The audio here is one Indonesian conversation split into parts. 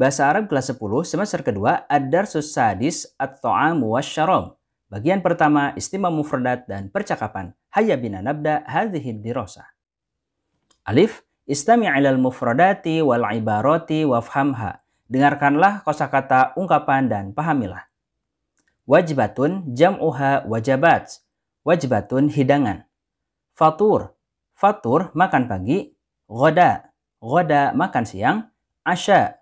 Bahasa Arab kelas 10 semester kedua ad Susadis Sadis At-Ta'am wa Bagian pertama Istimam mufradat dan percakapan. Hayya bina nabda hadhihi dirosa. Alif, istami' ilal mufradati wal ibarati wafhamha. Dengarkanlah kosakata, ungkapan dan pahamilah. Wajibatun jam'uha wajabat. Wajibatun hidangan. Fatur, fatur makan pagi. Goda, goda makan siang. Asya,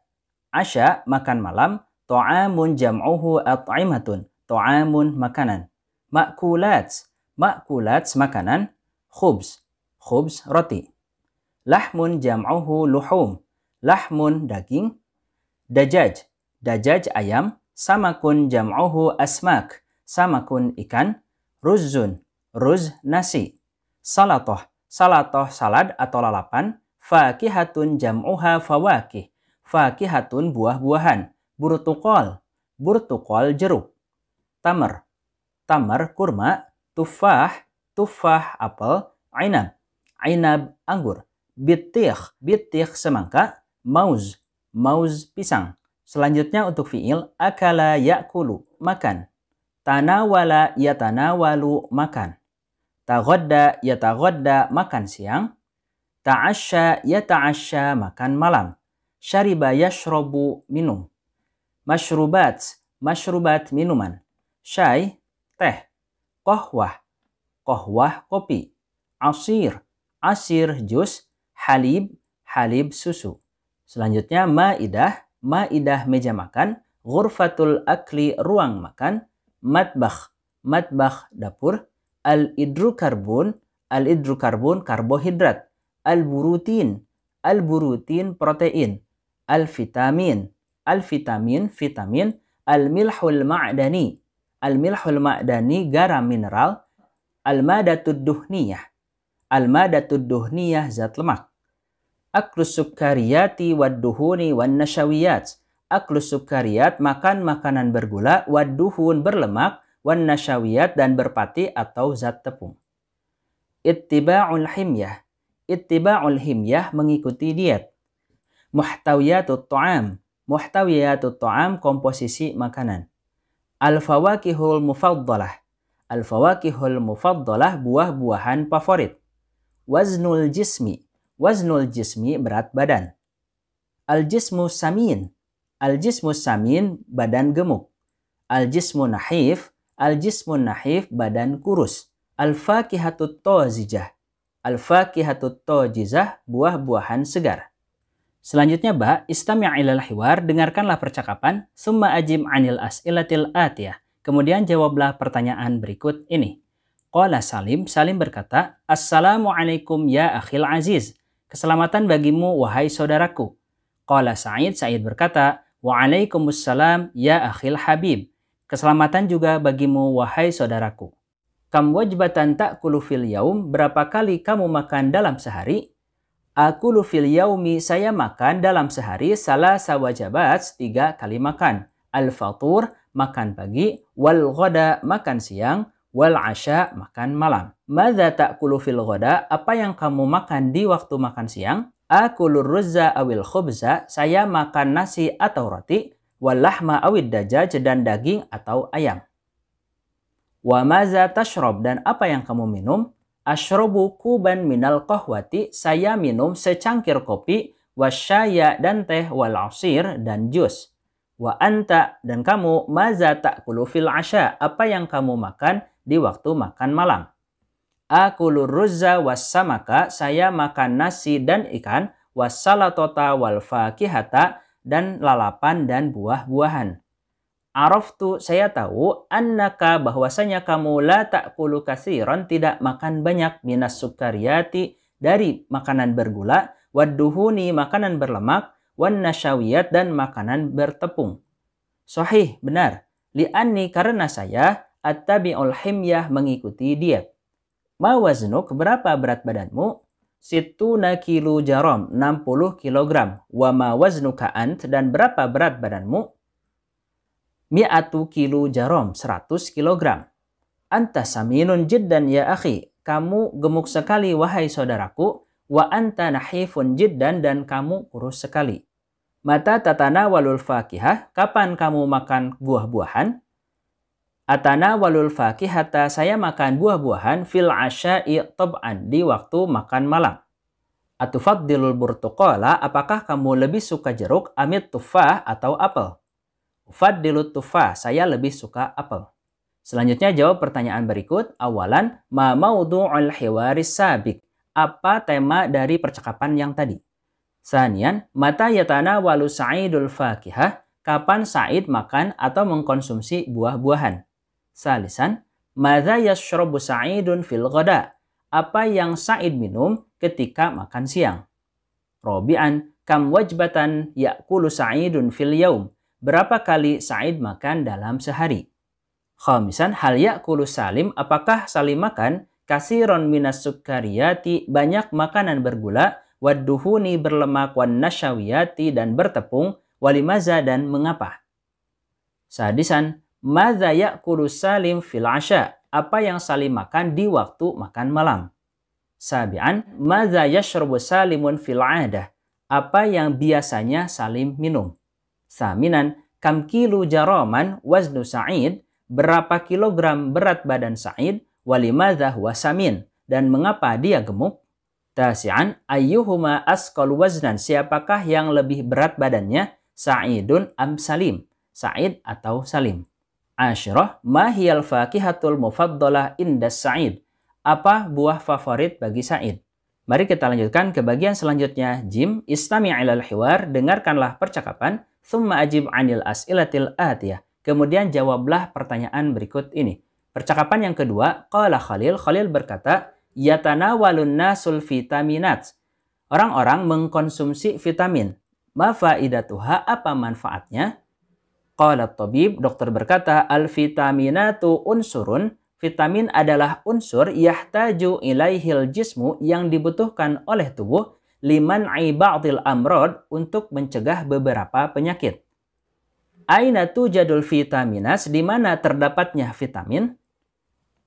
Asya makan malam, ta'amun jam'uhu at'imatun, ta'amun makanan. Makulat, makulat makanan, khubz, khubz roti. Lahmun jam'uhu luhum, lahmun daging, dajaj, dajaj ayam, samakun jam'uhu asmak, samakun ikan, Ruzun, ruz nasi, salatoh, salatoh salad atau lalapan, fakihatun jam'uha fawakih, fakihatun buah-buahan, burtukol, burtukol jeruk, tamar, tamar kurma, tufah, tufah apel, ainab, ainab anggur, bitih, bitih semangka, mauz, mauz pisang. Selanjutnya untuk fiil akala yakulu makan. Tanawala yatanawalu makan. Tagodda yatagodda makan siang. Ta'asya yata'asya makan malam. Syariba yashrobu minum. Masyrubat, masyrubat minuman. Syai, teh. Kohwah, kohwah kopi. Asir, asir jus. Halib, halib susu. Selanjutnya maidah, maidah meja makan. Ghurfatul akli ruang makan. matbah matbah dapur. Al-idrukarbon, al-idrukarbon karbohidrat. Al-burutin, al-burutin protein al-vitamin. Al-vitamin, vitamin, al-milhul ma'dani. Al-milhul ma'dani garam mineral, al-madatud duhniyah. Al-madatud duhniyah zat lemak. Aklus sukariyati wadduhuni wan nasyawiyat. Aklus sukariyat makan makanan bergula, wadduhun berlemak, wan nasyawiyat dan berpati atau zat tepung. Ittiba'ul himyah. Ittiba'ul himyah mengikuti diet. Muhtawiyatut ta'am. Muhtawiyatut ta'am komposisi makanan. Al-fawakihul mufaddalah. Al-fawakihul mufaddalah buah-buahan favorit. Waznul jismi. Waznul jismi berat badan. Al-jismu samin. Al-jismu samin badan gemuk. Al-jismu nahif. Al-jismu nahif badan kurus. Al-fakihatut tozijah. Al-fakihatut tozijah buah-buahan segar. Selanjutnya ba istami' ilal hiwar, dengarkanlah percakapan, summa ajim anil as'ilatil atiyah. Kemudian jawablah pertanyaan berikut ini. Qala Salim, Salim berkata, Assalamualaikum ya akhil aziz. Keselamatan bagimu wahai saudaraku. Qala Sa'id, Sa'id berkata, Waalaikumsalam ya akhil habib. Keselamatan juga bagimu wahai saudaraku. Kam wajbatan ta'kulu fil yaum, berapa kali kamu makan dalam sehari? Aku lufil yaumi, saya makan dalam sehari salah sawajabat, tiga kali makan. Al-fatur, makan pagi. Wal ghoda, makan siang. Wal asya, makan malam. Mada ta'kulu fil ghoda, apa yang kamu makan di waktu makan siang? Aku l-ruzza awil khubza, saya makan nasi atau roti. Wal lahma awid dajaj, jedan daging atau ayam. Wa maza tashrob, dan apa yang kamu minum? Ashrobu kuban minal kohwati, saya minum secangkir kopi, wasyaya dan teh, wal asir dan jus. Wa anta dan kamu maza ta'kulu fil asya, apa yang kamu makan di waktu makan malam. Aku luruzza wassamaka, saya makan nasi dan ikan, wassalatota wal fakihata, dan lalapan dan buah-buahan. Araftu saya tahu annaka bahwasanya kamu la ta'kulu kasiran tidak makan banyak minas sukariyati dari makanan bergula wadduhuni makanan berlemak wan nasyawiyat dan makanan bertepung. Sahih benar li'anni karena saya attabi'ul himyah mengikuti diet. Ma waznuk berapa berat badanmu? Situna kilo jarom 60 kg. Wa ma waznuka ant dan berapa berat badanmu? mi'atu kilo jarom, 100 kilogram. Anta saminun jiddan ya akhi, kamu gemuk sekali wahai saudaraku, wa anta nahifun jiddan dan kamu kurus sekali. Mata tatana walul fakihah, kapan kamu makan buah-buahan? Atana walul fakihata, saya makan buah-buahan fil asya'i tab'an, di waktu makan malam. Atufaddilul burtuqala, apakah kamu lebih suka jeruk, amit tufah, atau apel? Ufaddilu tufa, saya lebih suka apel. Selanjutnya jawab pertanyaan berikut. Awalan, ma maudu'ul hiwari sabik. Apa tema dari percakapan yang tadi? Sanian, mata yatana walu sa'idul fakihah. Kapan Said makan atau mengkonsumsi buah-buahan? Salisan, Mada yashrobu Sa'idun fil ghoda. Apa yang Said minum ketika makan siang? Robi'an, kam wajbatan ya'kulu Sa'idun fil yaum? Berapa kali Said makan dalam sehari? Khamisan hal ya'kulu Salim apakah Salim makan kasiron minas sukariyati banyak makanan bergula wadduhuni berlemak wan nasyawiyati dan bertepung walimaza dan mengapa? Sadisan, mazaya ya'kulu Salim fil asya? Apa yang Salim makan di waktu makan malam? Sabian, mazaya yashrubu Salimun fil adah? Apa yang biasanya Salim minum? Saminan, kam kilu jaroman waznu sa'id, berapa kilogram berat badan sa'id, walimadha wasamin, dan mengapa dia gemuk? Tasian, ayyuhuma askol waznan, siapakah yang lebih berat badannya? Sa'idun am salim, Sa'id atau salim. Ashirah, mahiyal faqihatul mufaddalah indas sa'id, apa buah favorit bagi Sa'id? Mari kita lanjutkan ke bagian selanjutnya. Jim, istami'ilal hiwar, dengarkanlah percakapan. Thumma ajib anil as'ilatil atiyah. Kemudian jawablah pertanyaan berikut ini. Percakapan yang kedua, qala Khalil, Khalil berkata, yatana nasul vitaminat. Orang-orang mengkonsumsi vitamin. Ma faidatuha apa manfaatnya? Qala tabib, dokter berkata, al vitaminatu unsurun. Vitamin adalah unsur yahtaju ilaihil jismu yang dibutuhkan oleh tubuh liman ba'dil amrod untuk mencegah beberapa penyakit. Aina tujadul vitaminas di mana terdapatnya vitamin?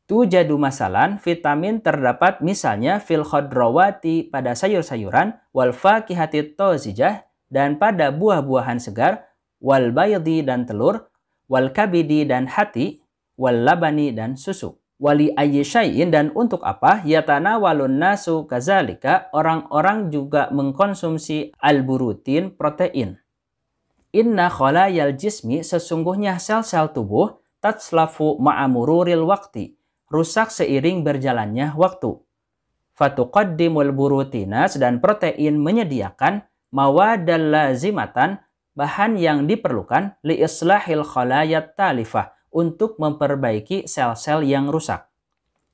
Tujadu masalan, vitamin terdapat misalnya fil khodrawati pada sayur-sayuran, wal fakihati tozijah dan pada buah-buahan segar, wal bayadi dan telur, wal kabidi dan hati, wal labani dan susu wali ayyishayin dan untuk apa yatana walun nasu kazalika orang-orang juga mengkonsumsi alburutin protein inna kholayal jismi sesungguhnya sel-sel tubuh tatslafu ma'amururil waktu rusak seiring berjalannya waktu fatuqaddimul burutinas dan protein menyediakan mawadal lazimatan bahan yang diperlukan li islahil khalayat talifah untuk memperbaiki sel-sel yang rusak.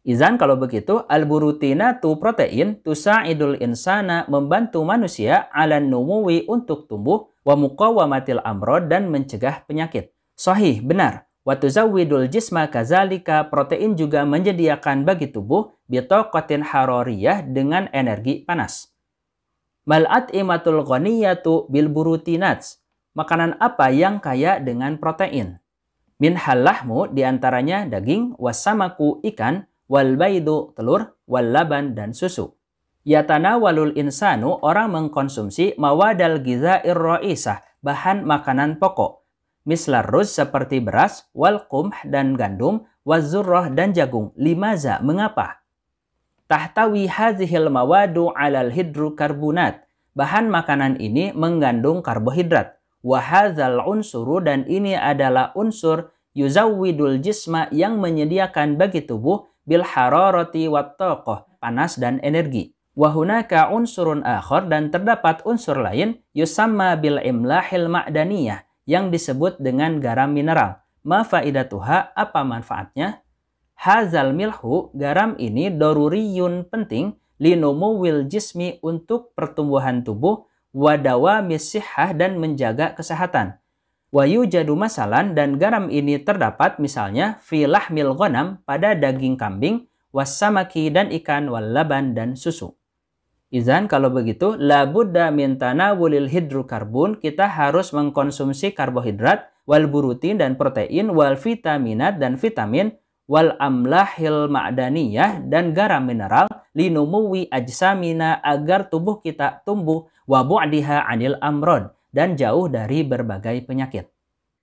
Izan kalau begitu, al-burutina tu protein tusa'idul insana membantu manusia ala numuwi untuk tumbuh wa muqawamatil amrod dan mencegah penyakit. Sahih, benar. Watuzawidul jisma kazalika protein juga menyediakan bagi tubuh bitokotin haroriyah dengan energi panas. Mal'at imatul ghaniyatu bil burutinats. Makanan apa yang kaya dengan protein? Min halahmu diantaranya daging, wasamaku ikan, wal baidu telur, wal laban dan susu. Yatana walul insanu orang mengkonsumsi mawadal giza irroisah, bahan makanan pokok. Mislar seperti beras, wal kumh dan gandum, wazurroh dan jagung. Limaza, mengapa? Tahtawi hazihil mawadu alal hidrokarbonat. Bahan makanan ini mengandung karbohidrat. Wahadzal unsuru dan ini adalah unsur yuzawwidul jisma yang menyediakan bagi tubuh bil hararati wat panas dan energi. Wahunaka unsurun akhor dan terdapat unsur lain yusamma bil imlahil ma'daniyah yang disebut dengan garam mineral. Ma faidatuha apa manfaatnya? Hazal milhu garam ini doruriyun penting linomu wil jismi untuk pertumbuhan tubuh wadawa misihah dan menjaga kesehatan. Wayu jadu masalan dan garam ini terdapat misalnya filah mil gonam pada daging kambing, wasamaki dan ikan, walaban dan susu. Izan kalau begitu, labudda mintana wulil hidrokarbon, kita harus mengkonsumsi karbohidrat, walburutin dan protein, wal dan vitamin, wal amlahil ma'daniyah dan garam mineral linumuwi ajsamina agar tubuh kita tumbuh wa bu'diha anil amrod dan jauh dari berbagai penyakit.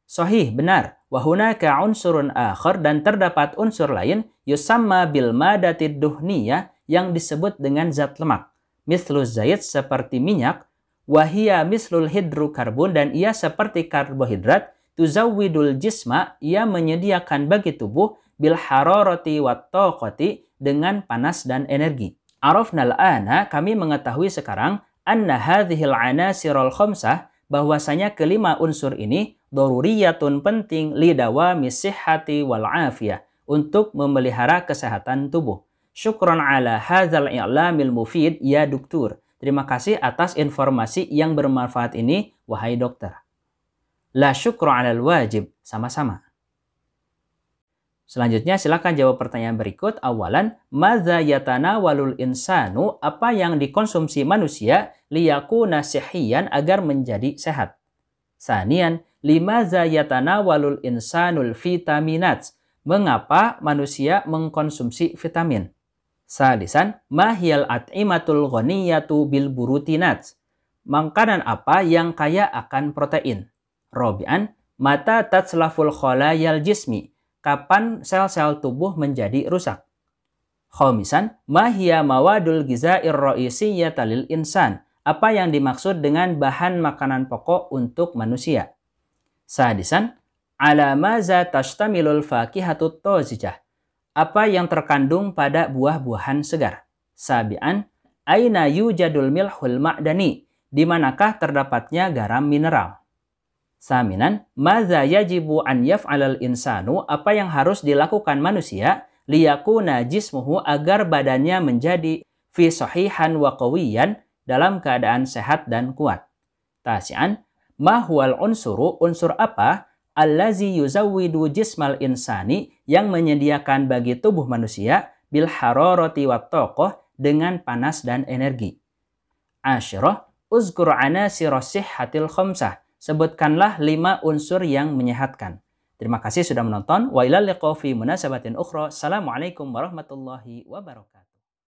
Sohih benar. Wahunaka unsurun akhir dan terdapat unsur lain yusamma bil madatid duhniyah yang disebut dengan zat lemak. Mislu zait seperti minyak, wahia mislul hidrokarbon dan ia seperti karbohidrat, tuzawidul jisma, ia menyediakan bagi tubuh bil hararati wattaqati dengan panas dan energi. Arafnal ana kami mengetahui sekarang anna hadhil anasirul khamsah bahwasanya kelima unsur ini doruriyatun penting lidawa misihati wal afiyah untuk memelihara kesehatan tubuh. Syukron ala hadzal i'lamil mufid ya dokter. Terima kasih atas informasi yang bermanfaat ini wahai dokter. La syukru al wajib. Sama-sama. Selanjutnya silakan jawab pertanyaan berikut. Awalan, mazayatana walul insanu? Apa yang dikonsumsi manusia liyaku nasihian agar menjadi sehat? Sanian, limadza walul insanul vitaminat? Mengapa manusia mengkonsumsi vitamin? Salisan, mahiyal at'imatul ghaniyatu bil burutinat? Makanan apa yang kaya akan protein? Robian, mata tatslaful kholayal jismi? kapan sel-sel tubuh menjadi rusak. Khomisan, mahiya mawadul giza irroisiyya talil insan. Apa yang dimaksud dengan bahan makanan pokok untuk manusia. Sadisan, ala maza tashtamilul fakihatut tozijah. Apa yang terkandung pada buah-buahan segar. Sabian, aina yujadul milhul ma'dani. Di manakah terdapatnya garam mineral? Saminan, madza yajibu an yaf'alal insanu, apa yang harus dilakukan manusia liyakuna jismuhu agar badannya menjadi fi sahihan wa qawiyan dalam keadaan sehat dan kuat. Tasian, mahual huwal unsuru, unsur apa? Allazi yuzawwidu jismal insani yang menyediakan bagi tubuh manusia bil hararati wa tokoh dengan panas dan energi. Ashroh, uzkur sirosih hatil khomsah sebutkanlah lima unsur yang menyehatkan. Terima kasih sudah menonton. Wa ilal liqofi munasabatin ukhra. Assalamualaikum warahmatullahi wabarakatuh.